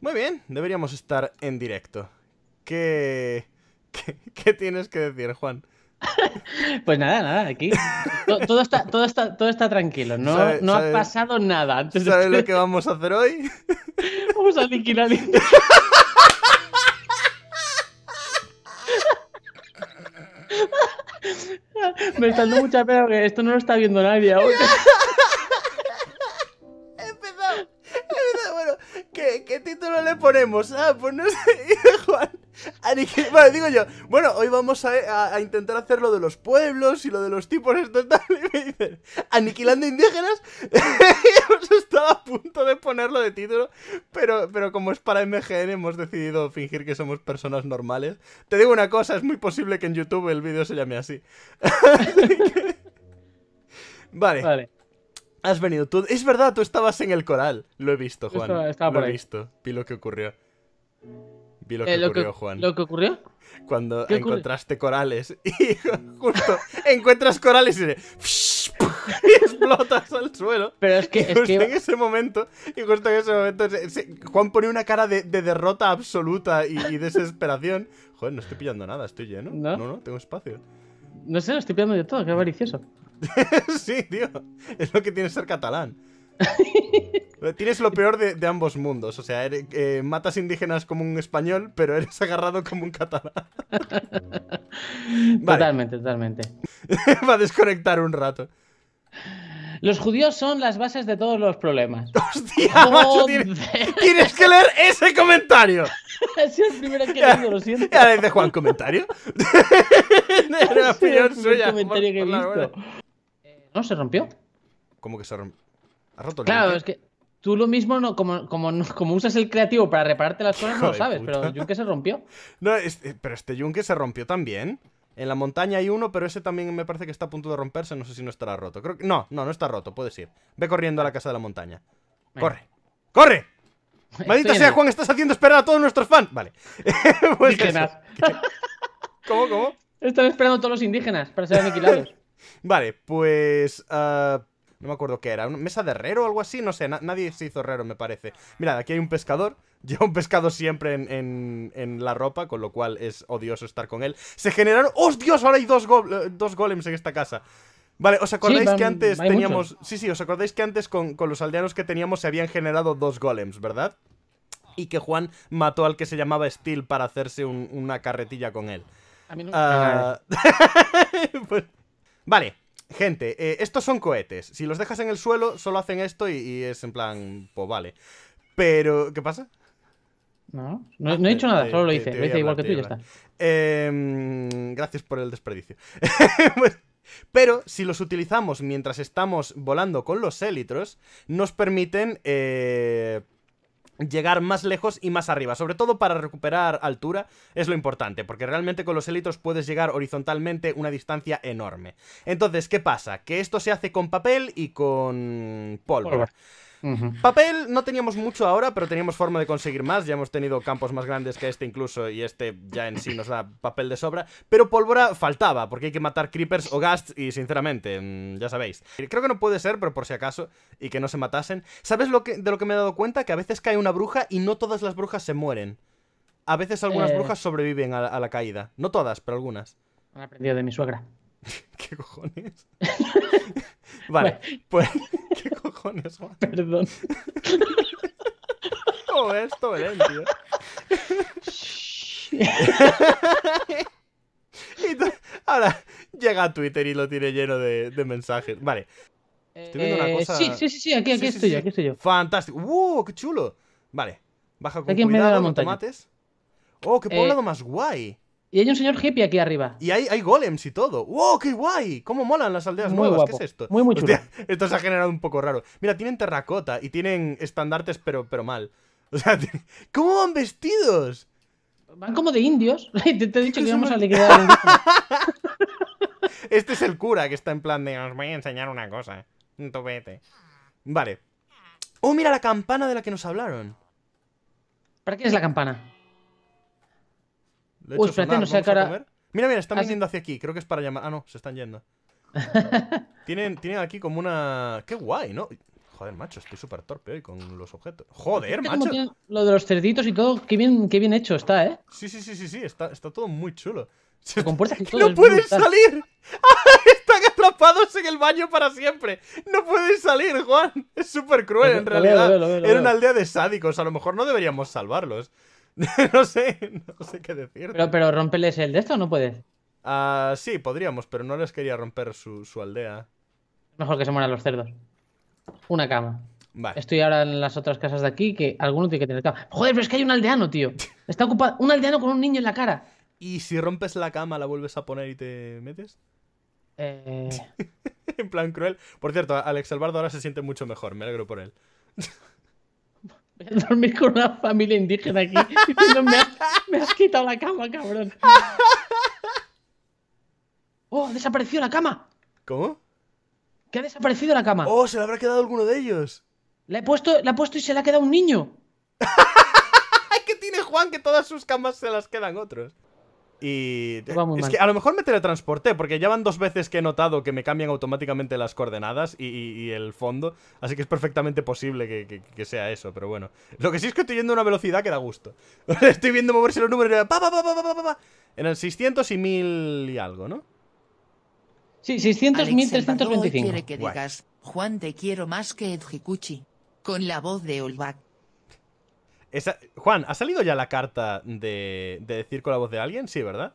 Muy bien, deberíamos estar en directo. ¿Qué, qué, tienes que decir, Juan? Pues nada, nada, aquí. Todo, está, todo, está, todo está tranquilo, no, ha pasado nada ¿Sabes lo que vamos a hacer hoy? Vamos a liquidar... Me está dando mucha pena porque esto no lo está viendo nadie ahora. ponemos? Ah, pues no sé. Juan. Ah, bueno, digo yo, bueno, hoy vamos a, intentar hacer lo de los pueblos y lo de los tipos estos tal. Y aniquilando indígenas. hemos estado a punto de ponerlo de título, pero, pero como es para MGN, hemos decidido fingir que somos personas normales. Te digo una cosa, es muy posible que en YouTube el vídeo se llame así. Vale. Vale. Has venido tú. Es verdad, tú estabas en el coral. Lo he visto, Juan. lo he visto. Vi lo que ocurrió. Vi lo eh, que ocurrió, Juan. ¿Lo que ocurrió? Cuando encontraste corales y justo encuentras corales y explotas al suelo. Pero es que, en ese momento, y justo en ese momento, Juan pone una cara de, derrota absoluta y, desesperación. Joder, no estoy pillando nada, estoy lleno. ¿No? no, tengo espacio. No sé, lo estoy pillando de todo, qué avaricioso. sí, tío. Es lo que tiene ser catalán. Tienes lo peor de, ambos mundos. O sea, eh, matas indígenas como un español, pero eres agarrado como un catalán. Totalmente, totalmente. Va a desconectar un rato. Los judíos son las bases de todos los problemas. ¡Hostia! tienes, que leer ese comentario. es el primero que lo siento. Ya le Juan, ¿comentario? Era la opinión suya. comentario que he visto. ¿No? ¿Se rompió? ¿Cómo que se rompió? ¿Ha roto Claro, es que tú lo mismo, no, como, como, como, usas el creativo para repararte las cosas, no lo sabes, pero el yunque se rompió. No, eh, pero este yunque se rompió también. En la montaña hay uno, pero ese también me parece que está a punto de romperse. No sé si no estará roto. Creo No, no, no está roto, puedes ir. Ve corriendo a la casa de la montaña. Corre. ¡Corre! Maldita sea, Juan, estás haciendo esperar a todos nuestros fans. Vale. pues ¿Cómo, cómo? Están esperando todos los indígenas para ser aniquilados. Vale, pues... Ah, no me acuerdo qué era. ¿Mesa de herrero o algo así? No sé, nadie se hizo herrero, me parece. Mirad, aquí hay un pescador. Lleva un pescado siempre en, la ropa, con lo cual es odioso estar con él. Se generaron... ¡Oh, Dios! Ahora hay dos, eh, dos golems en esta casa. Vale, ¿os acordáis que antes teníamos... Sí, sí, ¿os acordáis que antes con, los aldeanos que teníamos se habían generado dos golems, verdad? y que Juan mató al que se llamaba Steel para hacerse una carretilla con él. A mí no... Ah, pues, Vale, gente, eh, estos son cohetes. Si los dejas en el suelo, solo hacen esto y, es en plan, pues vale. Pero, ¿qué pasa? No, no, he ah, dicho nada, solo lo hice. Lo hice igual que tú y ya está. Em, gracias por el desperdicio. pero si los utilizamos mientras estamos volando con los élitros, nos permiten eh, llegar más lejos y más arriba. Sobre todo para recuperar altura es lo importante, porque realmente con los élitos puedes llegar horizontalmente una distancia enorme. Entonces, ¿qué pasa? Que esto se hace con papel y con pólvora. Papel no teníamos mucho ahora, pero teníamos forma de conseguir más. Ya hemos tenido campos más grandes que este incluso y este ya en sí nos da papel de sobra. Pero pólvora faltaba, porque hay que matar creepers o ghasts y sinceramente, mm, ya sabéis. Creo que no puede ser, pero por si acaso, y que no se matasen. ¿Sabes lo de lo que me he dado cuenta? Que a veces cae una bruja y no todas las brujas se mueren. A veces algunas eh. brujas sobreviven a, la caída. No todas, pero algunas. Han aprendido de mi suegra. ¿Qué cojones? vale, pues. ¿Qué cojones, Juan? Perdón. ¿Cómo es Belén, ¿eh? tío? y ahora llega a Twitter y lo tiene lleno de, mensajes. Vale. Estoy viendo una eh, cosa. Sí, sí, sí, aquí, aquí estoy, aquí estoy yo. Fantástico. ¡Uh! ¡Qué chulo! Vale. Baja con cuidado los tomates. ¡Oh, qué eh, poblado más guay! Y hay un señor hippie aquí arriba. Y hay, golems y todo. ¡Wow, qué guay! ¿Cómo molan las aldeas muy nuevas? ¿Qué es esto? Muy, muy chulo. esto se ha generado un poco raro. Mira, tienen terracota y tienen estandartes, pero, pero mal. O sea, ¿cómo van vestidos? Van como de indios. te, he dicho que íbamos a liquidar el Este es el cura que está en plan de os voy a enseñar una cosa. Eh, un vete. Vale. Oh, mira la campana de la que nos hablaron. ¿Para qué es la campana? Uy, no a Mira, mira, están ah, viniendo hacia aquí. Creo que es para llamar. Ah, no, se están yendo. tienen, tienen aquí como una. Qué guay, ¿no? Joder, macho, estoy súper torpe hoy con los objetos. Joder, macho. Lo de los cerditos y todo, qué bien, qué bien hecho está, ¿eh? Sí, sí, sí, sí, sí, está, está todo muy chulo. Se... comporta. ¡No pueden salir! Están atrapados en el baño para siempre. No pueden salir, Juan. Es súper cruel, en realidad. Era una aldea de sádicos. A lo mejor no deberíamos salvarlos. no sé, no sé qué decir. Pero, pero rompeles el de esto, ¿no puedes? ah sí, podríamos, pero no les quería romper su, aldea. Mejor que se mueran los cerdos. Una cama. Estoy ahora en las otras casas de aquí que alguno tiene que tener cama. Joder, pero es que hay un aldeano, tío. Está ocupado. Un aldeano con un niño en la cara. ¿Y si rompes la cama, la vuelves a poner y te metes? Eh... en plan cruel. Por cierto, Alex Albardo ahora se siente mucho mejor. Me alegro por él dormir con una familia indígena aquí. Diciendo, me, has, me quitado la cama, cabrón. ¡Oh, ha desaparecido la cama! ¿Cómo? ¿Qué ha desaparecido la cama. ¡Oh, se la habrá quedado alguno de ellos! La he puesto, la he puesto y se la ha quedado un niño. ¿Qué tiene Juan que todas sus camas se las quedan otros? Y es que a lo mejor me teletransporté, porque ya van dos veces que he notado que me cambian automáticamente las coordenadas y, el fondo, así que es perfectamente posible que, sea eso, pero bueno. Lo que sí es que estoy yendo a una velocidad que da gusto. estoy viendo moverse los números En el 600 y 1000 y algo, ¿no? Sí, 600 1325. que Juan te quiero más que con la voz de Olbak. Juan, ¿ha salido ya la carta de, decir con la voz de alguien? Sí, ¿verdad?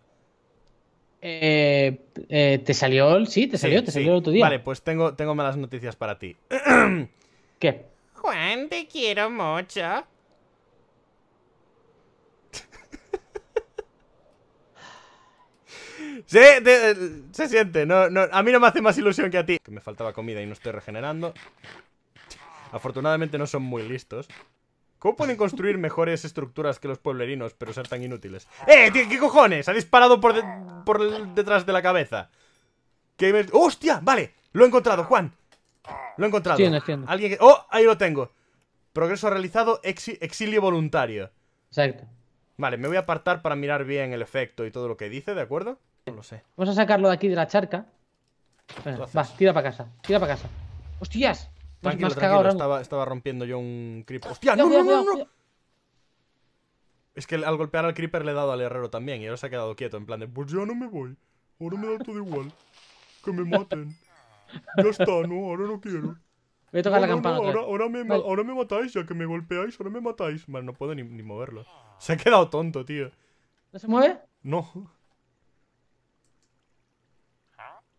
Eh, eh, te salió, sí, te salió, te salió el otro día. Vale, pues tengo, tengo malas noticias para ti. ¿Qué? Juan, te quiero mucho. sí, se siente. a mí no me hace más ilusión que a ti. me faltaba comida y no estoy regenerando. Afortunadamente no son muy listos. ¿Cómo pueden construir mejores estructuras que los pueblerinos, pero ser tan inútiles? ¡Eh! ¿Qué cojones? Ha disparado por, detrás de la cabeza. ¡Hostia! Vale, lo he encontrado, Juan. Lo he encontrado. Alguien ¡Oh! Ahí lo tengo. Progreso realizado, exilio voluntario. Exacto. Vale, me voy a apartar para mirar bien el efecto y todo lo que dice, ¿de acuerdo? No lo sé. Vamos a sacarlo de aquí de la charca. va, tira para casa. Tira para casa. ¡Hostias! Tranquilo, estaba, rompiendo yo un creeper. ¡Hostia, no, no, no, no! Es que al golpear al creeper le he dado al herrero también y ahora se ha quedado quieto, en plan de, pues ya no me voy, ahora me da todo igual, que me maten. Ya está, no, ahora no quiero. Voy a tocar la campana. ahora, me, ahora, me, matáis, ya que me golpeáis, ahora me matáis. Vale, no puedo ni, moverlo. Se ha quedado tonto, tío. ¿No se mueve? No.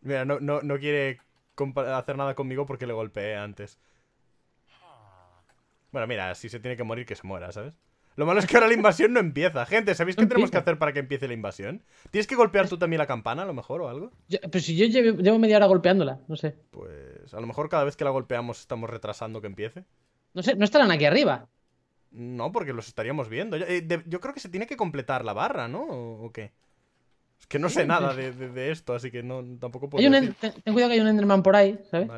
Mira, no, no quiere hacer nada conmigo porque le golpeé antes. Bueno, mira, si se tiene que morir, que se muera, ¿sabes? Lo malo es que ahora la invasión no empieza. Gente, ¿sabéis qué tenemos que hacer para que empiece la invasión? ¿Tienes que golpear tú también la campana, a lo mejor, o algo? pues pero si yo llevo, media hora golpeándola, no sé. Pues a lo mejor cada vez que la golpeamos estamos retrasando que empiece. No sé, ¿no estarán aquí arriba? No, porque los estaríamos viendo. Eh, yo, creo que se tiene que completar la barra, ¿no? o qué? Es que no sé nada de, esto, así que no, tampoco puedo. decir. Ten, cuidado que hay un Enderman por ahí, ¿sabes?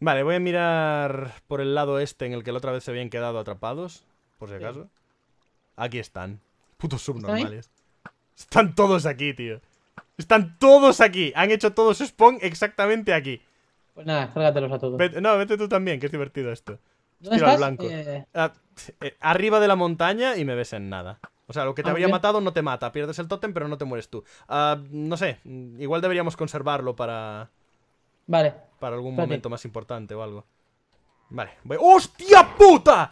Vale. voy a mirar por el lado este en el que la otra vez se habían quedado atrapados, por si acaso. Aquí están. Putos subnormales. ¿Están, todos aquí, tío. Están todos aquí. Han hecho todos su spawn exactamente aquí. Pues nada, cárgatelos a todos. no, vete tú también, que es divertido esto. ¿Dónde blanco. Eh. Ah, eh, arriba de la montaña y me ves en nada. O sea, lo que te ah, había habría matado no te mata. Pierdes el tótem, pero no te mueres tú. Ah, no sé, igual deberíamos conservarlo para. Vale. Para algún momento más importante o algo. Vale, ¡Hostia puta!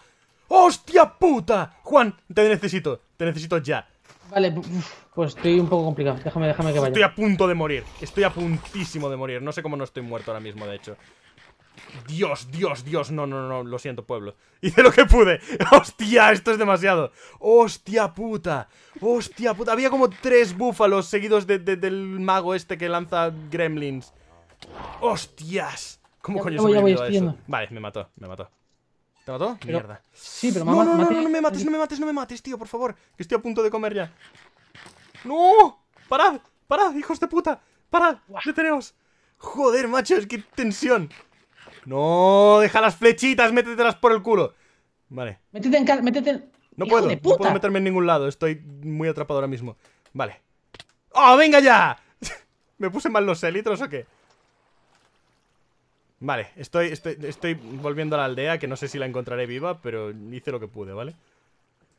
¡Hostia puta! Juan, te necesito. Te necesito ya. Vale, pues estoy un poco complicado. Déjame, déjame que vaya. Estoy a punto de morir. Estoy a puntísimo de morir. No sé cómo no estoy muerto ahora mismo, de hecho. Dios, Dios, Dios, no, no, no, lo siento, pueblo. Hice lo que pude. ¡Hostia! Esto es demasiado. ¡Hostia puta! ¡Hostia puta! Había como tres búfalos seguidos de, del mago este que lanza gremlins. ¡Hostias! ¿Cómo coño se me Vale, me mató, me mató. ¿Te mató? Mierda. Sí, pero no, no, no, no, no me mates, no me mates, no me mates, tío, por favor. Que estoy a punto de comer ya. ¡No! ¡Parad! ¡Parad, hijos de puta! ¡Parad! tenemos? Joder, macho, ¡Qué tensión. No, deja las flechitas, métetelas por el culo. Vale. Métete en cal, métete en... No puedo, no puedo meterme en ningún lado. Estoy muy atrapado ahora mismo. Vale. ¡Oh, venga ya! ¿Me puse mal los elitros o qué? Vale, estoy, estoy, estoy volviendo a la aldea, que no sé si la encontraré viva, pero hice lo que pude, ¿vale?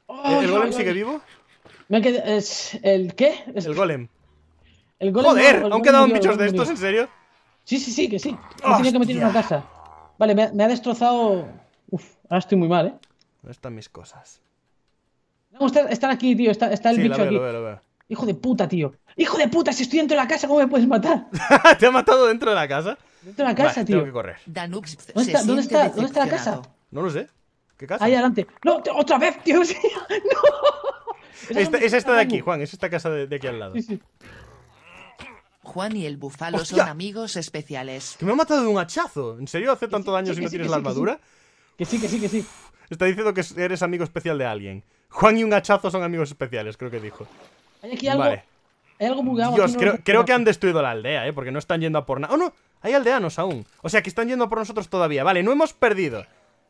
Oh, ¿El, golem sigue vivo? Me es, ¿El qué? El golem. El golem ¡Joder! ¿Han quedado bichos de estos, en serio? Sí, sí, sí, que sí. Me tenía que meter en una casa. Vale, me ha, destrozado. Uf, ahora estoy muy mal, ¿eh? ¿Dónde están mis cosas? No, están, aquí, tío. Está, el bicho aquí. Hijo de puta, tío. Hijo de puta, si estoy dentro de la casa, ¿cómo me puedes matar? ¿Te ha matado dentro de la casa? Dentro de la casa, tío. Tengo que correr. ¿Dónde está, está, la casa? No lo sé. ¿Qué casa? Ahí adelante. No, otra vez, tío. no. es esta de aquí, Juan. Es esta casa de, de aquí al lado. Sí, sí. Juan y el bufalo son amigos especiales. Que me ha matado de un hachazo. ¿En serio hace tanto daño si no tienes la armadura? Que sí, que sí, que sí. Está diciendo que eres amigo especial de alguien. Juan y un hachazo son amigos especiales, creo que dijo. Hay aquí algo. Vale. Hay algo muy. Dios, creo, que han destruido la aldea, ¿eh? Porque no están yendo a por nada. ¡Oh, no! Hay aldeanos aún. O sea, que están yendo por nosotros todavía. Vale, no hemos perdido.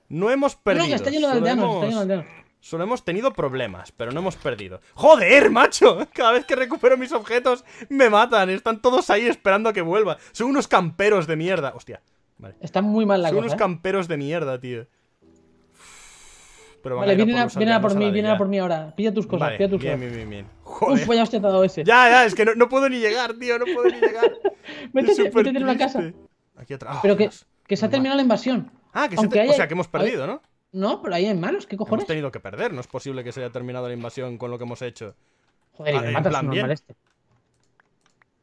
No hemos perdido. No, está lleno aldeanos. Está lleno de aldeanos. Solo hemos tenido problemas, pero no hemos perdido. ¡Joder, macho! Cada vez que recupero mis objetos, me matan. Están todos ahí esperando a que vuelva. Son unos camperos de mierda. Hostia. Vale. Están muy mal la Son unos ¿eh? camperos de mierda, tío. Pero vale, viene a, viene a por, mí, viene a por mí ahora. Pilla tus cosas, pilla tus cosas. Bien, bien, Joder. Uf, vaya hostia ese. Ya, ya, es que no, puedo ni llegar, tío, no puedo ni llegar. métete, en una casa. Aquí atrás. Ah, pero que, se ha terminado la invasión. Ah, que se ha terminado, o sea, que hemos perdido, ¿no? No, pero ahí hay malos, ¿qué cojones? Hemos tenido que perder, no es posible que se haya terminado la invasión con lo que hemos hecho. Joder, y ah, matas plan, normal este.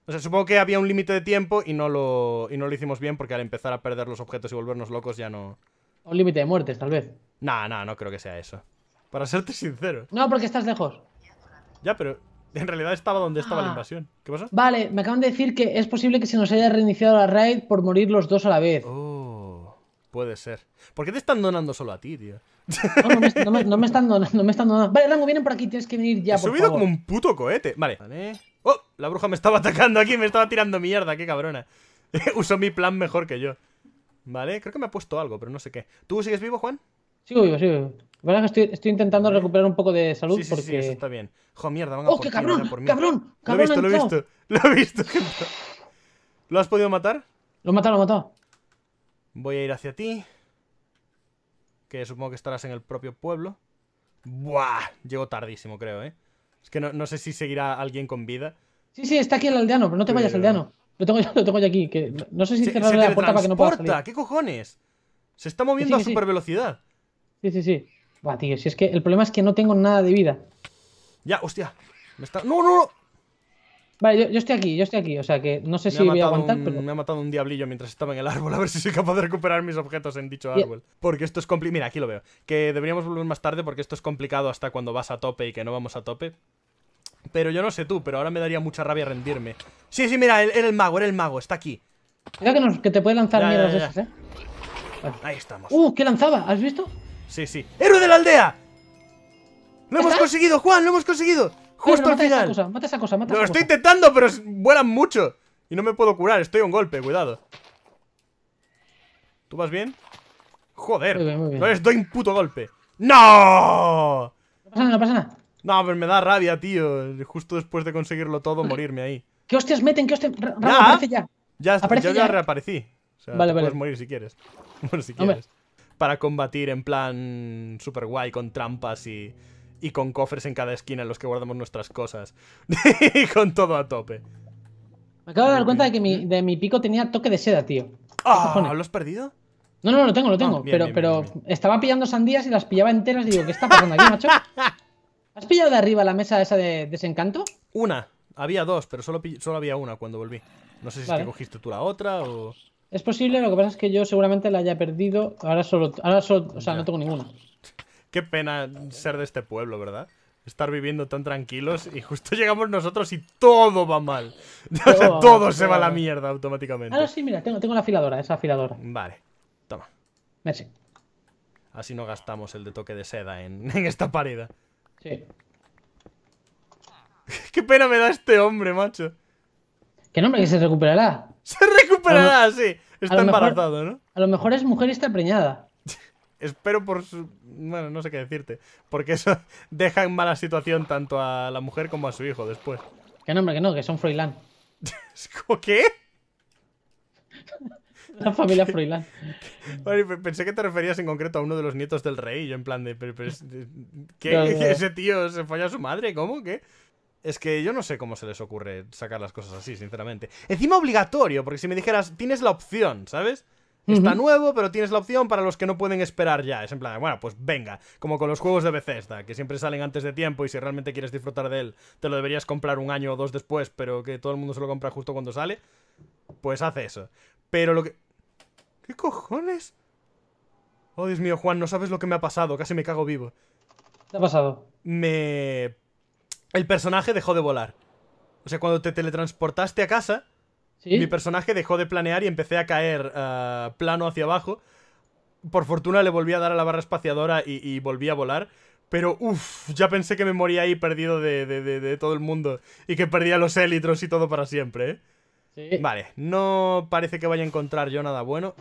O sea, supongo que había un límite de tiempo y no, lo, y no lo hicimos bien porque al empezar a perder los objetos y volvernos locos ya no... Un límite de muertes, tal vez. Nah, nah, no creo que sea eso. Para serte sincero. No, porque estás lejos. Ya, pero en realidad estaba donde estaba la ah. invasión. ¿Qué pasa? Vale, me acaban de decir que es posible que se nos haya reiniciado la raid por morir los dos a la vez. Oh. Puede ser. ¿Por qué te están donando solo a ti, tío? No, me, están donando, no me están donando. Vale, Lango, vienen por aquí, tienes que venir ya, He subido como un puto cohete. Vale. vale. ¡Oh! La bruja me estaba atacando aquí, me estaba tirando mierda, qué cabrona. Usó mi plan mejor que yo. Vale, creo que me ha puesto algo, pero no sé qué. ¿Tú sigues vivo, Juan? Sigo vivo, sigo vivo. Verdad que estoy, intentando recuperar un poco de salud sí, sí, Sí, está bien. Jo, mierda, ¡Oh, qué cabrón! cabrón, cabrón! Lo he visto, lo he visto. Lo he visto, ¿Lo has podido matar? Lo he matado, lo he matado. Voy a ir hacia ti. Que supongo que estarás en el propio pueblo. ¡Buah! Llego tardísimo, creo, ¿eh? Es que no, sé si seguirá alguien con vida. Sí, sí, está aquí el aldeano, pero no te vayas, aldeano. Lo tengo, aquí. Que no sé si cerrarle la puerta para que no pueda ¿Qué cojones? Se está moviendo a super velocidad. Sí, sí, sí. Va, tío, si es que el problema es que no tengo nada de vida. Ya, hostia. Me está... ¡No, no, no! Vale, yo, estoy aquí, yo estoy aquí, o sea que no sé si voy a aguantar. pero... Me ha matado un diablillo mientras estaba en el árbol, a ver si soy capaz de recuperar mis objetos en dicho árbol. Porque esto es complicado. Mira, aquí lo veo. Que deberíamos volver más tarde porque esto es complicado hasta cuando vas a tope y que no vamos a tope. Pero yo no sé tú, pero ahora me daría mucha rabia rendirme. Sí, sí, mira, era el, mago, era el mago, está aquí. Mira que, te puede lanzar mierdas esas, eh. Ahí estamos. ¡Uh! ¿Qué lanzaba? ¿Has visto? Sí, sí. ¡Héroe de la aldea! ¡Lo hemos conseguido, Juan! ¡Lo hemos conseguido! Justo al final. cosa, mata esa cosa, Lo estoy intentando, pero vuelan mucho. Y no me puedo curar, estoy a un golpe, cuidado. ¿Tú vas bien? Joder, no les doy un puto golpe. ¡No! No pasa nada, no pasa nada. No, pero me da rabia, tío. Justo después de conseguirlo todo, morirme ahí. ¿Qué hostias meten? ¿Qué hostias? ya, ya. Ya, yo ya, ¿eh? reaparecí. O sea, vale, vale. puedes morir si quieres. Bueno, si quieres. Para combatir en plan super guay con trampas y y con cofres en cada esquina en los que guardamos nuestras cosas. y con todo a tope. Me acabo de dar cuenta de que mi, de mi pico tenía toque de seda, tío. ¡Ah! ¿Lo has perdido? No, no, no, lo tengo, lo ah, tengo. pero pero estaba pillando sandías y las pillaba enteras y digo, ¿qué está pasando aquí, macho? ¿Has pillado de arriba la mesa esa de desencanto? Una. Había dos, pero solo, solo había una cuando volví. No sé si te cogiste tú la otra o... Es posible, lo que pasa es que yo seguramente la haya perdido. Ahora solo, ahora solo o sea, no tengo ninguna. Qué pena ser de este pueblo, ¿verdad? Estar viviendo tan tranquilos y justo llegamos nosotros y todo va mal. todo, se va a la mierda automáticamente. Ahora sí, mira, tengo, tengo la afiladora, esa afiladora. Vale, toma. Merci. Así no gastamos el de toque de seda en, esta pared. Sí. Qué pena me da este hombre, macho. ¿Qué nombre? Que se recuperará. Se recuperará, sí. Está embarazado, ¿no? A lo mejor es mujer y está preñada. Espero por su... Bueno, no sé qué decirte. Porque eso deja en mala situación tanto a la mujer como a su hijo después. qué nombre que no, que son ¿Cómo ¿Qué? La familia Froiland. pensé que te referías en concreto a uno de los nietos del rey. Yo en plan de... Pero, ¿qué? ¿Ese tío se falla a su madre? ¿Cómo? ¿Qué? Es que yo no sé cómo se les ocurre sacar las cosas así, sinceramente. Encima obligatorio, porque si me dijeras, tienes la opción, ¿sabes? Está nuevo, pero tienes la opción para los que no pueden esperar ya. Es en plan, bueno, pues venga, como con los juegos de Bethesda, que siempre salen antes de tiempo y si realmente quieres disfrutar de él, te lo deberías comprar un año o dos después, pero que todo el mundo se lo compra justo cuando sale. Pues hace eso. Pero lo que... ¿Qué cojones? Oh, Dios mío, Juan, no sabes lo que me ha pasado, casi me cago vivo. ¿Qué ha pasado? Me... El personaje dejó de volar. O sea, cuando te teletransportaste a casa, mi personaje dejó de planear y empecé a caer eh, plano hacia abajo. Por fortuna le volví a dar a la barra espaciadora y, volví a volar. Pero uff, ya pensé que me moría ahí perdido de, todo el mundo y que perdía los élitros y todo para siempre, ¿eh? Vale, no parece que vaya a encontrar yo nada bueno.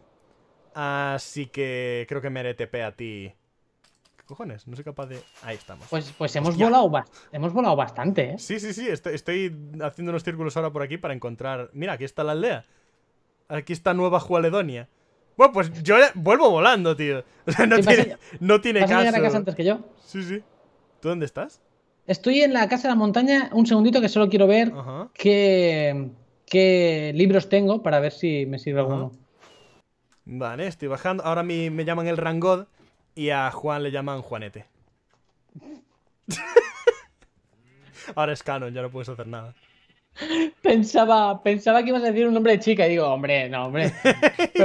Así que creo que me haré TP a ti no soy capaz de. Ahí estamos. Pues, pues hemos, volado hemos volado bastante, ¿eh? Sí, sí, sí. Estoy, haciendo unos círculos ahora por aquí para encontrar. Mira, aquí está la aldea. Aquí está Nueva Jualedonia. Bueno, pues yo vuelvo volando, tío. no, tiene, no tiene A casa antes que yo? Sí, sí. ¿Tú dónde estás? Estoy en la casa de la montaña. Un segundito que solo quiero ver qué, qué libros tengo para ver si me sirve alguno. Vale, estoy bajando. Ahora me llaman el Rangod, y a Juan le llaman Juanete. Ahora es canon, ya no puedes hacer nada. Pensaba, pensaba que ibas a decir un nombre de chica y digo, hombre, no, hombre.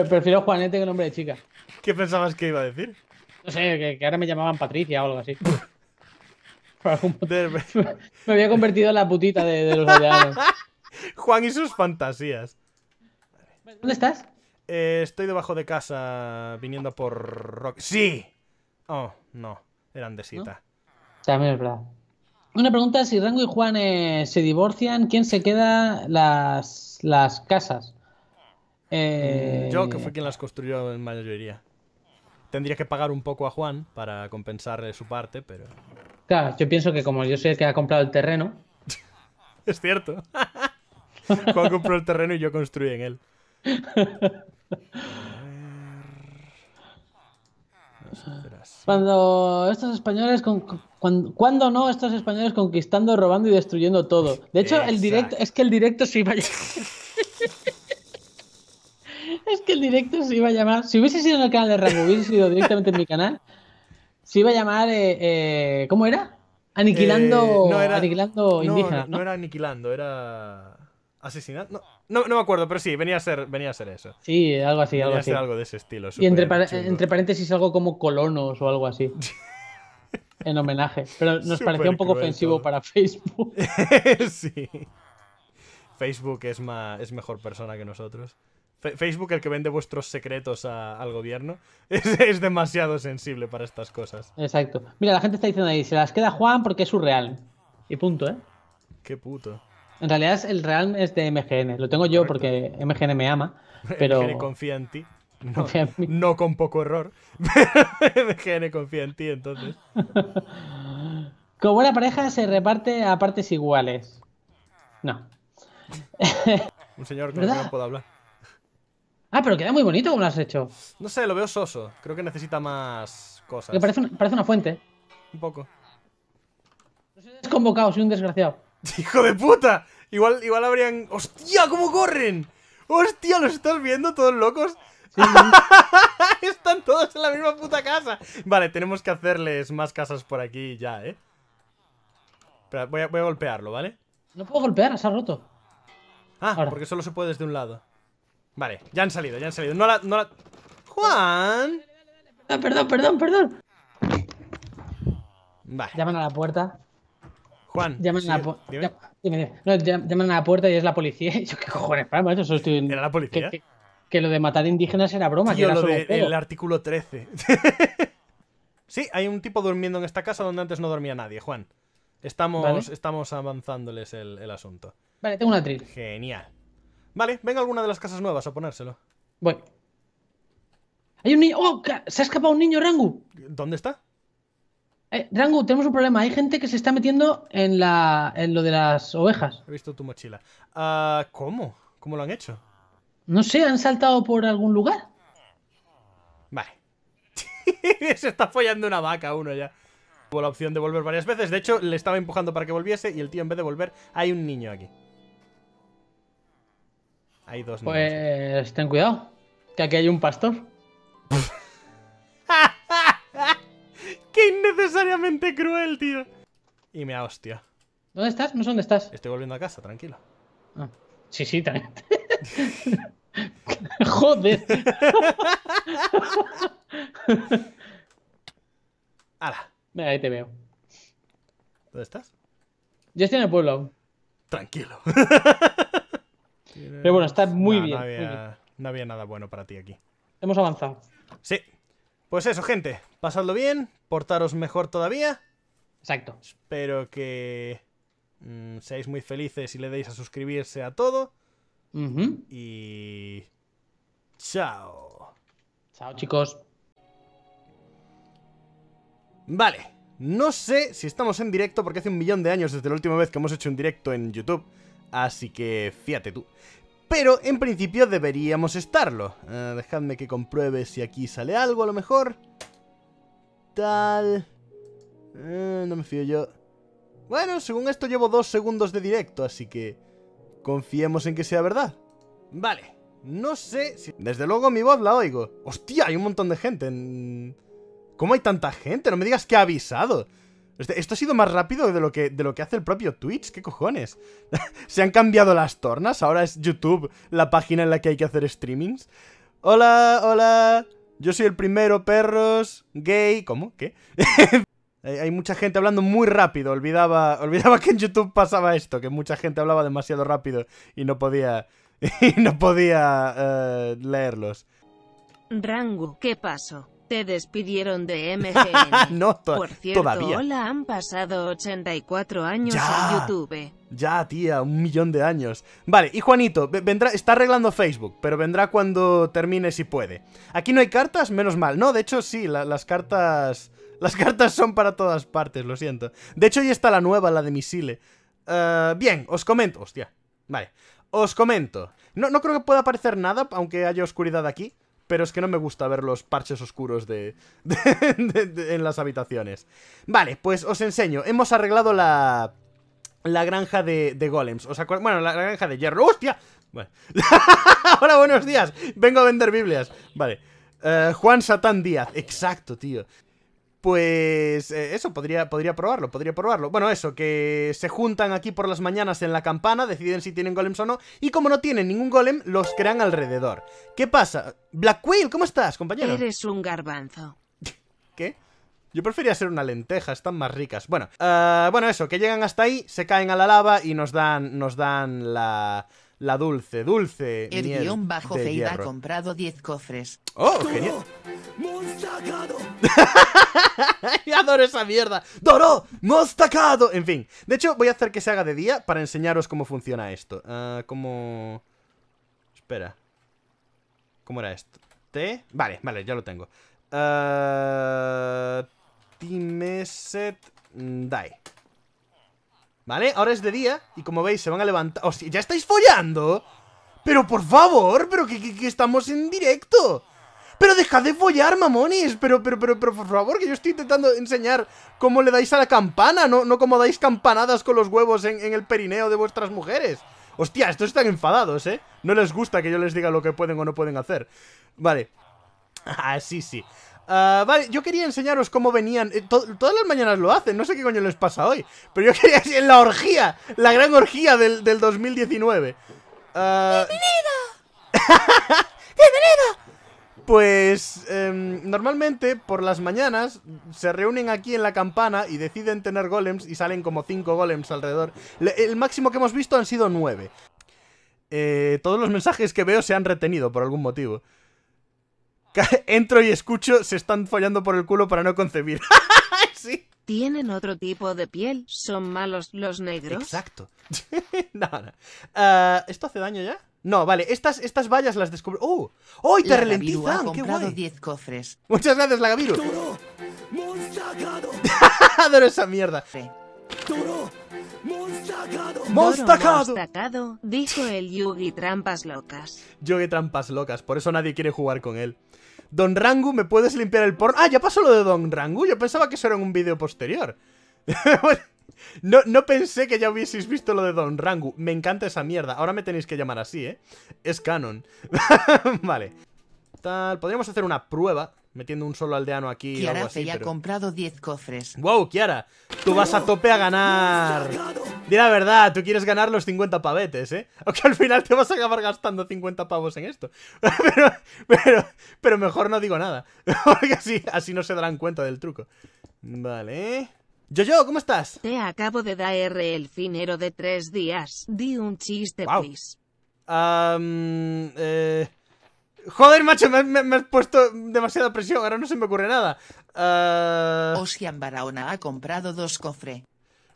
prefiero Juanete que nombre de chica. ¿Qué pensabas que iba a decir? No sé, que, ahora me llamaban Patricia o algo así. me había convertido en la putita de, los aldeanos. Juan y sus fantasías. ¿Dónde estás? Eh, estoy debajo de casa viniendo por Rock. ¡Sí! Oh, no, eran de cita. También es verdad. Una pregunta, si Rango y Juan eh, se divorcian, ¿quién se queda las, las casas? Mm, yo, que fue eh, quien las construyó en mayoría. Tendría que pagar un poco a Juan para compensarle su parte, pero... Claro, yo pienso que como yo soy el que ha comprado el terreno... es cierto. Juan compró el terreno y yo construí en él. Ah. cuando estos españoles, cuando, no estos españoles conquistando, robando y destruyendo todo. De hecho, el directo, es que el directo se iba a Es que el directo se iba a llamar, si hubiese sido en el canal de Rambo, hubiese sido directamente en mi canal, se iba a llamar, eh, eh ¿cómo era? Aniquilando, eh, aniquilando indígenas. no, era aniquilando, era... Asesinato. No, no, me acuerdo, pero sí, venía a ser, venía a ser eso. Sí, algo así, algo así. algo de ese estilo. Y entre, entre, paréntesis, algo como colonos o algo así. en homenaje. Pero nos parecía un poco ofensivo para Facebook. sí. Facebook es, más, es mejor persona que nosotros. Facebook, el que vende vuestros secretos al gobierno, es, es, demasiado sensible para estas cosas. Exacto. Mira, la gente está diciendo ahí, se las queda Juan porque es surreal. Y punto, ¿eh? Qué puto. En realidad es, el Realm es de MGN. Lo tengo yo porque MGN me ama. Pero... MGN confía en ti. No, con poco error. MGN confía en ti, entonces. Como buena pareja se reparte a partes iguales. No. Un señor que no puedo hablar. Ah, pero queda muy bonito como lo has hecho. No sé, lo veo soso. Creo que necesita más cosas. Parece una, parece una fuente. Un poco. No soy desconvocado, soy un desgraciado. ¡Hijo de puta! Igual, igual habrían... ¡Hostia, cómo corren! ¡Hostia, los estás viendo todos locos! Están todos en la misma puta casa. Vale, tenemos que hacerles más casas por aquí ya, ¿eh? voy a, golpearlo, ¿vale? No puedo golpear, se ha roto. Ah, porque solo se puede desde un lado. Vale, ya han salido, ya han salido. No la... No la... ¡Juan! Perdón, ah, perdón, perdón, perdón. Vale. Llaman a la puerta. Llaman, a, la llaman a puerta y es la policía. yo, ¿qué cojones, para ¿Era la policía? Que, lo de matar indígenas era broma. el lo artículo 13. sí, hay un tipo durmiendo en esta casa donde antes no dormía nadie, Juan. Estamos, estamos avanzándoles el, asunto. Vale, tengo una tril. Genial. Vale, venga alguna de las casas nuevas a ponérselo. bueno Hay un niño. ¡Oh! ¡Se ha escapado un niño, Rangu! ¿Dónde está? Eh, Rango, tenemos un problema. Hay gente que se está metiendo en, la, en lo de las ovejas. He visto tu mochila. Ah, ¿Cómo? ¿Cómo lo han hecho? No sé, ¿han saltado por algún lugar? Vale. se está follando una vaca uno ya. Tuvo la opción de volver varias veces. De hecho, le estaba empujando para que volviese y el tío en vez de volver... Hay un niño aquí. Hay dos niños. Pues ten cuidado, que aquí hay un pastor. ¡Qué innecesariamente cruel, tío! Y me ha hostia. ¿Dónde estás? No sé dónde estás. Estoy volviendo a casa, tranquilo. Ah. Sí, sí, también. Joder. ¡Hala! Mira, ahí te veo. ¿Dónde estás? Yo estoy en el pueblo Tranquilo. Pero bueno, está muy, bien, había, muy bien. No había nada bueno para ti aquí. Hemos avanzado. Sí. Pues eso, gente. Pasadlo bien, portaros mejor todavía. Exacto. Espero que mm, seáis muy felices y le deis a suscribirse a todo. Y... Chao. Chao, chicos. Vale. No sé si estamos en directo porque hace un millón de años desde la última vez que hemos hecho un directo en YouTube. Así que fíjate tú pero en principio deberíamos estarlo. Eh, dejadme que compruebe si aquí sale algo a lo mejor. Tal... Eh, no me fío yo. Bueno, según esto llevo dos segundos de directo, así que... Confiemos en que sea verdad. Vale. No sé si... Desde luego mi voz la oigo. ¡Hostia! Hay un montón de gente ¿Cómo hay tanta gente? No me digas que ha avisado. Este, esto ha sido más rápido de lo, que, de lo que hace el propio Twitch. ¿Qué cojones? Se han cambiado las tornas. Ahora es YouTube la página en la que hay que hacer streamings. Hola, hola. Yo soy el primero, perros. Gay. ¿Cómo? ¿Qué? Hay mucha gente hablando muy rápido. Olvidaba, olvidaba que en YouTube pasaba esto, que mucha gente hablaba demasiado rápido y no podía, no podía eh, leerlos. Rango, ¿qué pasó? Te despidieron de MGN. no, Por cierto, Hola, han pasado 84 años en YouTube. Ya, tía, un millón de años. Vale, y Juanito, vendrá, está arreglando Facebook, pero vendrá cuando termine si puede. Aquí no hay cartas, menos mal. No, de hecho sí, las cartas... Las cartas son para todas partes, lo siento. De hecho, ya está la nueva, la de Misile. Eh, bien, os comento. Hostia, vale. Os comento. No, no creo que pueda aparecer nada, aunque haya oscuridad aquí pero es que no me gusta ver los parches oscuros de, en las habitaciones. Vale, pues os enseño. Hemos arreglado la, la granja de, golems. bueno, la, granja de hierro. ¡Hostia! Vale. Hola, buenos días. Vengo a vender Biblias. Vale. Eh, Juan Satán Díaz. Exacto, tío. Pues eh, eso, podría, podría probarlo, podría probarlo. Bueno, eso, que se juntan aquí por las mañanas en la campana, deciden si tienen golems o no, y como no tienen ningún golem, los crean alrededor. ¿Qué pasa? Black ¿cómo estás, compañero? Eres un garbanzo. ¿Qué? Yo prefería ser una lenteja, están más ricas. Bueno, ah, bueno, eso, que llegan hasta ahí, se caen a la lava y nos dan, nos dan la la dulce, dulce. El guión bajo ha comprado 10 cofres. ¡Oh, ¡Doro! genial! ¡Oh! ¡Mostacado! adoro esa mierda! ¡Doro! ¡Mostacado! En fin, de hecho, voy a hacer que se haga de día para enseñaros cómo funciona esto. Ah, como. cómo. Espera. ¿Cómo era esto? ¿T? Vale, vale, ya lo tengo. Ah, Timeset mm, Die. ¿Vale? Ahora es de día y como veis se van a levantar... ¡Hostia! ¿Ya estáis follando? ¡Pero por favor! ¡Pero que, estamos en directo! ¡Pero dejad de follar, mamones! Pero, pero, pero, pero, por favor, que yo estoy intentando enseñar cómo le dais a la campana, no, no cómo dais campanadas con los huevos en, en el perineo de vuestras mujeres. Hostia, estos están enfadados, ¿eh? No les gusta que yo les diga lo que pueden o no pueden hacer. Vale. Ah, sí, sí. Ah, vale, yo quería enseñaros cómo venían. Eh, todas las mañanas lo hacen, no sé qué coño les pasa hoy. Pero yo quería en la orgía, la gran orgía del, del 2019. Ah, ¡Bienvenido! ¡Bienvenido! Pues em, normalmente por las mañanas se reúnen aquí en la campana y deciden tener golems y salen como 5 golems alrededor. el máximo que hemos visto han sido 9. Eh, todos los mensajes que veo se han retenido por algún motivo. Entro y escucho, se están follando por el culo para no concebir. sí. ¿Tienen otro tipo de piel? ¿Son malos los negros? Exacto. Ah, ¿Esto hace daño ya? No, vale, estas, estas vallas las descubro. ¡Oh! ¡Oh! te la ralentizan! ¡Qué guay! 10 cofres. Muchas gracias, la Adoro esa mierda mostacado, dijo el Yugi Trampas Locas. Yugi Trampas Locas, por eso nadie quiere jugar con él. Don Rangu, ¿me puedes limpiar el porno? Ah, ya pasó lo de Don Rangu, yo pensaba que eso era en un vídeo posterior. no, no pensé que ya hubieseis visto lo de Don Rangu, me encanta esa mierda, ahora me tenéis que llamar así, ¿eh? Es canon. vale. Tal, podríamos hacer una prueba metiendo un solo aldeano aquí. Kiara algo ha comprado 10 cofres. ¡Wow, Kiara! Tú vas a tope a ganar. Di la verdad, tú quieres ganar los 50 pavetes, ¿eh? Aunque al final te vas a acabar gastando 50 pavos en esto. pero, pero, mejor no digo nada. Porque así, no se darán cuenta del truco. Vale. yo! yo ¿cómo estás? Te acabo de dar el finero de tres días. Di un chiste, please. Um, eh... Joder, macho, me, has puesto demasiada presión, ahora no se me ocurre nada. Ah. Ocean Barahona ha comprado dos cofres.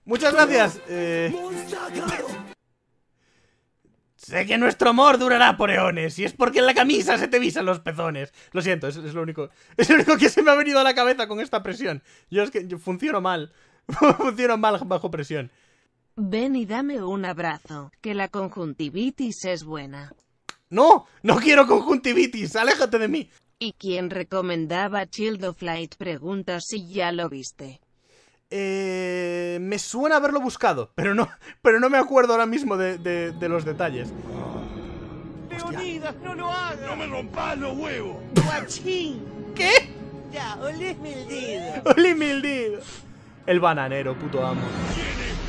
Muchas gracias. Eh. sé que nuestro amor durará por eones, y es porque en la camisa se te visan los pezones. Lo siento, es, lo único. Es lo único que se me ha venido a la cabeza con esta presión. Yo es que funciono mal. funciono mal bajo presión. Ven y dame un abrazo, que la conjuntivitis es buena. No, no quiero conjuntivitis, aléjate de mí. ¿Y quien recomendaba Child of Light? Pregunta si ya lo viste. Eh, me suena haberlo buscado, pero no, pero no me acuerdo ahora mismo de, los detalles. Leonidas, no lo hagas. No me rompas los huevos. Guachín. ¿Qué? Ya, olí mi dedo. Olí mi El bananero, puto amo.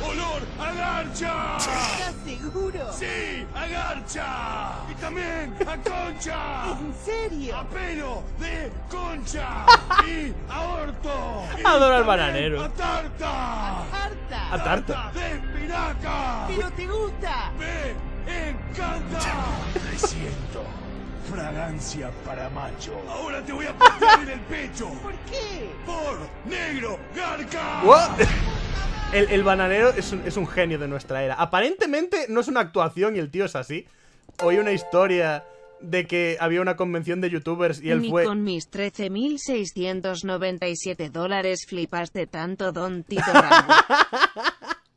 ¡Olor a garcha! ¿Estás seguro? ¡Sí! ¡A garcha! ¡Y también a concha! ¿En serio? ¡A pelo de concha! ¡Y a orto! Adoro al bananero. ¡A tarta! ¡A tarta! ¡A tarta! ¡De espinaca! ¡Pero te gusta! ¡Me encanta! siento fragancia para macho. Ahora te voy a poner en el pecho. ¿Por qué? Por negro garca. What? El, bananero es un, genio de nuestra era. Aparentemente no es una actuación y el tío es así. Oí una historia de que había una convención de youtubers y él Ni fue... con mis 13.697 dólares flipaste tanto, don Tito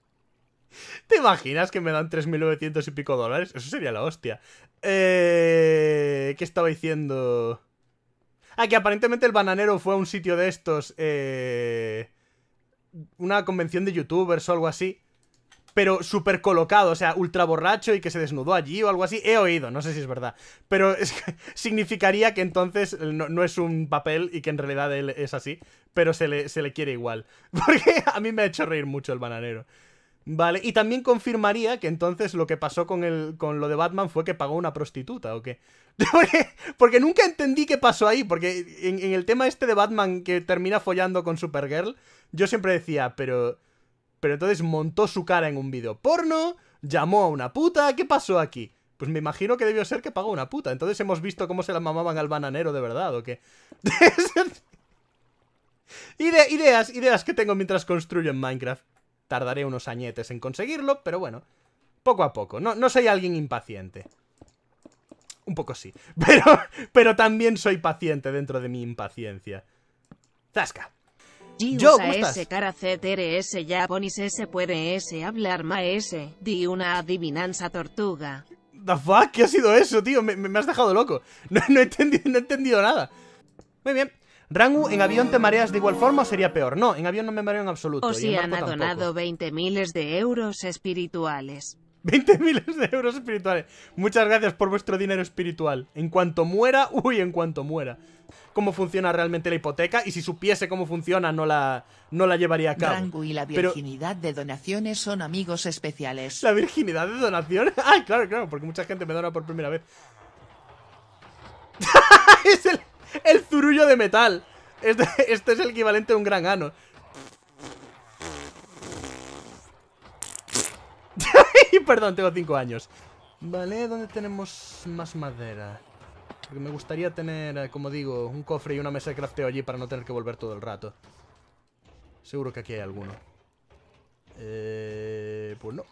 ¿Te imaginas que me dan 3.900 y pico dólares? Eso sería la hostia. Eh, ¿Qué estaba diciendo? Ah, que aparentemente el bananero fue a un sitio de estos... Eh una convención de youtubers o algo así. Pero súper colocado, o sea, ultra borracho y que se desnudó allí o algo así. He oído, no sé si es verdad. Pero significaría que entonces no, es un papel y que en realidad él es así. Pero se le, quiere igual. Porque a mí me ha hecho reír mucho el bananero. Vale, y también confirmaría que entonces lo que pasó con, el, con lo de Batman fue que pagó una prostituta o qué. Porque, nunca entendí qué pasó ahí. Porque en, el tema este de Batman que termina follando con Supergirl, yo siempre decía, pero. Pero entonces montó su cara en un video porno, llamó a una puta, ¿qué pasó aquí? Pues me imagino que debió ser que pagó una puta. Entonces hemos visto cómo se la mamaban al bananero de verdad, ¿o qué? ideas, ideas que tengo mientras construyo en Minecraft. Tardaré unos añetes en conseguirlo, pero bueno, poco a poco. No, no soy alguien impaciente. Un poco sí. Pero, pero también soy paciente dentro de mi impaciencia. Zasca. Yo S cara S, Japonis S puede S hablar más e, S. Di una adivinanza tortuga. The fuck? ¿Qué ha sido eso, tío? Me, has dejado loco. No, no, he entendido, no he entendido nada. Muy bien. Rangu, en avión te mareas de igual forma sería peor. No, en avión no me mareo en absoluto. O si han donado 20 miles de euros espirituales. 20 miles de euros espirituales. Muchas gracias por vuestro dinero espiritual. En cuanto muera, uy, en cuanto muera. Cómo funciona realmente la hipoteca y si supiese cómo funciona no la, no la llevaría a cabo. y la virginidad de donaciones son amigos especiales. ¿La virginidad de donaciones? Ay, claro, claro, porque mucha gente me dona por primera vez. es el, el zurullo de metal. Este, este, es el equivalente a un gran ano. Perdón, tengo 5 años. Vale, ¿dónde tenemos más madera? Porque me gustaría tener, eh, como digo, un cofre y una mesa de crafteo allí para no tener que volver todo el rato. Seguro que aquí hay alguno. Eh, pues no.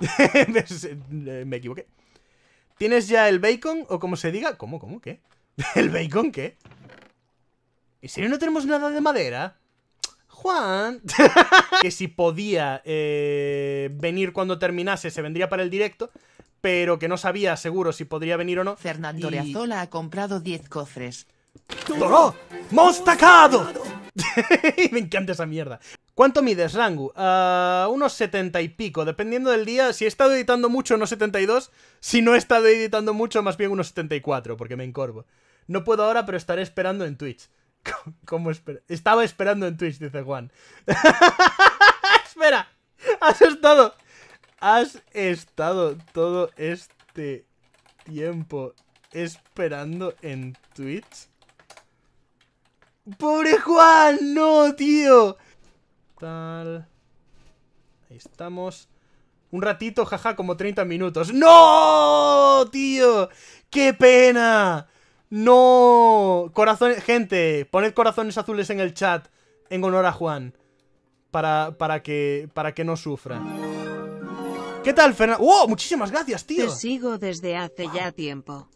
me equivoqué. ¿Tienes ya el bacon? O como se diga... ¿Cómo? ¿Cómo? ¿Qué? ¿El bacon qué? ¿En serio no tenemos nada de madera? que si podía eh, venir cuando terminase, se vendría para el directo, pero que no sabía seguro si podría venir o no. Fernando Leazola ha comprado 10 cofres. ¡Toro! ¡Mostacado! Me encanta esa mierda. ¿Cuánto mides, Rangu? Ah, unos 70 y pico, dependiendo del día. Si he estado editando mucho, unos 72. Si no he estado editando mucho, más bien unos 74, porque me encorvo. No puedo ahora, pero estaré esperando en Twitch. ¿Cómo Estaba esperando en Twitch, dice Juan. Espera, has estado. Has estado todo este tiempo esperando en Twitch. ¡Pobre Juan! ¡No, tío! Tal. Ahí estamos. Un ratito, jaja, como 30 minutos. ¡No! ¡Tío! ¡Qué pena! No. Corazones. Gente, poned corazones azules en el chat en honor a Juan. Para, para, que, para que no sufra. ¿Qué tal, Fernando? ¡Oh, ¡Wow! Muchísimas gracias, tío. Te sigo desde hace ya tiempo.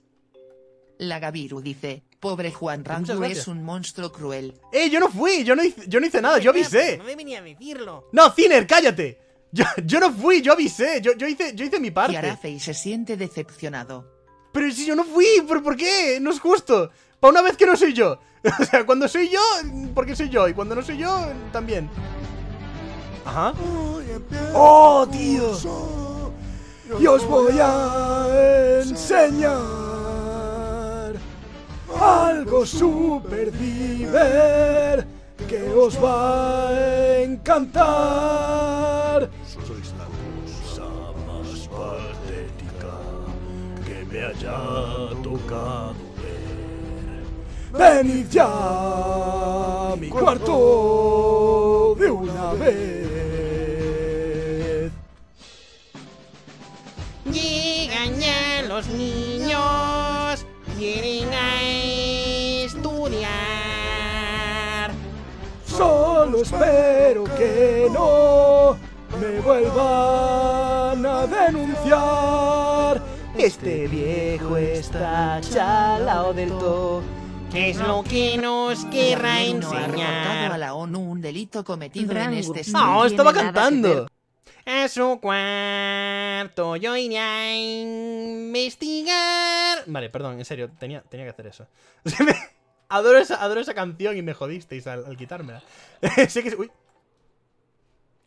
La Gaviru dice, pobre Juan Rango es un monstruo cruel. ¡Eh, yo no fui! Yo no hice, yo no hice nada, yo avisé. No me venía a ¡No, Ciner, cállate! Yo, yo, no fui, yo avisé, yo, yo, hice, yo hice mi parte. y se siente decepcionado. Pero si yo no fui, ¿pero por qué? No es justo. Para una vez que no soy yo. O sea, cuando soy yo, ¿por qué soy yo. Y cuando no soy yo, también. Ajá. ¡Oh, tío! Y os voy a enseñar algo super divertido que os va a encantar. Venid ya a mi cuarto de una vez. Llegan ya los niños, vienen a estudiar. Solo espero que no me vuelvan a denunciar. Este, este viejo está chalao del todo. ¿Qué es lo que nos querrá enseñar? a la ONU un delito cometido en este No, estaba cantando. Eso su cuarto yo iría a investigar. Vale, perdón, en serio, tenía, tenía que hacer eso. adoro, esa, esa canción y me jodisteis al, al quitármela. sé que. Uy.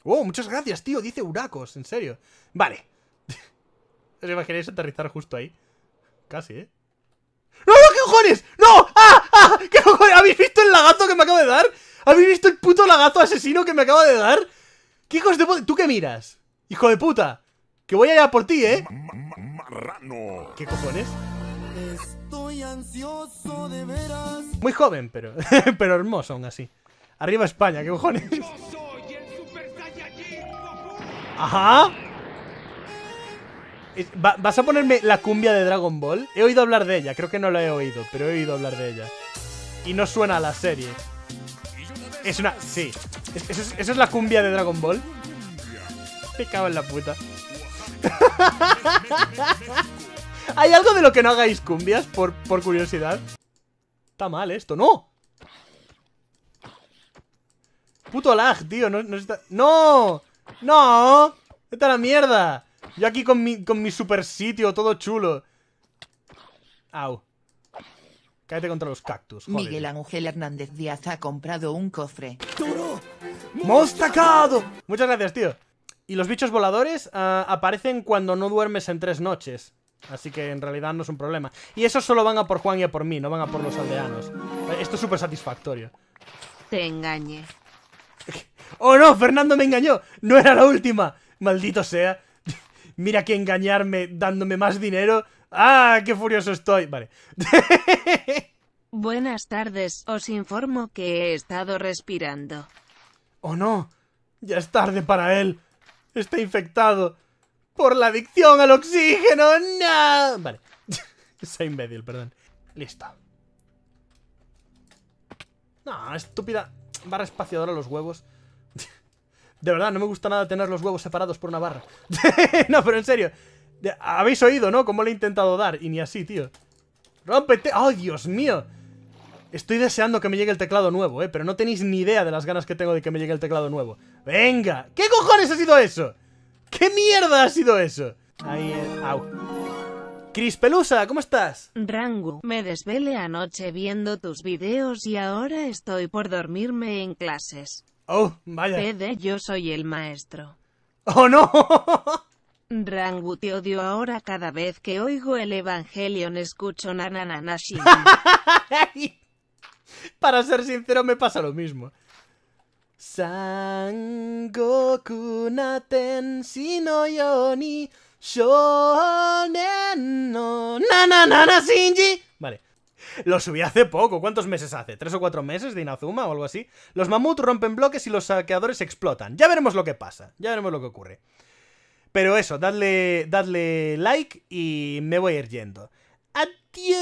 Wow, oh, muchas gracias, tío. Dice Huracos, en serio. Vale. ¿Os imagináis aterrizar justo ahí? Casi, ¿eh? ¡No, no, qué cojones! ¡No! ¡Ah! ¡Ah! ¿Qué cojones? ¿Habéis visto el lagazo que me acabo de dar? ¿Habéis visto el puto lagazo asesino que me acaba de dar? ¿Qué hijos de ¿Tú qué miras? ¡Hijo de puta! Que voy allá por ti, ¿eh? ¿Qué cojones? Estoy ansioso de veras. Muy joven, pero, pero hermoso aún así. Arriba España, ¿qué cojones? Ajá. Eh, ¿Vas a ponerme la cumbia de Dragon Ball? He oído hablar de ella, creo que no la he oído, pero he oído hablar de ella. Y no suena a la serie. Es una... Sí. ¿Eso es, la cumbia de Dragon Ball? Me cago en la puta. ¿Hay algo de lo que no hagáis cumbias, por, por curiosidad? Está mal esto. ¡No! Puto lag, tío. No, no está... ¡No! ¡No! la mierda! Yo aquí con mi, con super sitio, todo chulo. Au. Cállate contra los cactus, Miguel Ángel Hernández Díaz ha comprado un cofre. Turo, ¡Mostacado! Muchas gracias, tío. Y los bichos voladores ah, aparecen cuando no duermes en tres noches. Así que en realidad no es un problema. Y esos solo van a por Juan y a por mí, no van a por los aldeanos. Eh, esto es súper satisfactorio. Te engañé. ¡Oh no! ¡Fernando me engañó! ¡No era la última! ¡Maldito sea! mira que engañarme dándome más dinero. ¡Ah, qué furioso estoy! Vale. Buenas tardes, os informo que he estado respirando. ¡Oh no! Ya es tarde para él. Está infectado. Por la adicción al oxígeno. ¡No! Vale. Soy imbécil, perdón. Listo. No, estúpida barra espaciadora los huevos. De verdad, no me gusta nada tener los huevos separados por una barra. no, pero en serio. Habéis oído, ¿no? Cómo le he intentado dar. Y ni así, tío. ¡Rómpete! ¡Oh, Dios mío! Estoy deseando que me llegue el teclado nuevo, ¿eh? Pero no tenéis ni idea de las ganas que tengo de que me llegue el teclado nuevo. ¡Venga! ¿Qué cojones ha sido eso? ¿Qué mierda ha sido eso? Ahí es... Eh, ¡Au! Cris Pelusa, ¿cómo estás? Rango. me desvele anoche viendo tus videos y ahora estoy por dormirme en clases. Oh, vaya. yo soy el maestro. ¡Oh, no! Rangu, te odio ahora cada vez que oigo el Evangelion escucho nananana-shinji. Para ser sincero, me pasa lo mismo. Sangoku naten sino yoni shonen no nananana shinji. Lo subí hace poco. ¿Cuántos meses hace? ¿Tres o cuatro meses de Inazuma o algo así? Los mamuts rompen bloques y los saqueadores explotan. Ya veremos lo que pasa. Ya veremos lo que ocurre. Pero eso, dadle, dadle like y me voy a ir yendo. Adiós.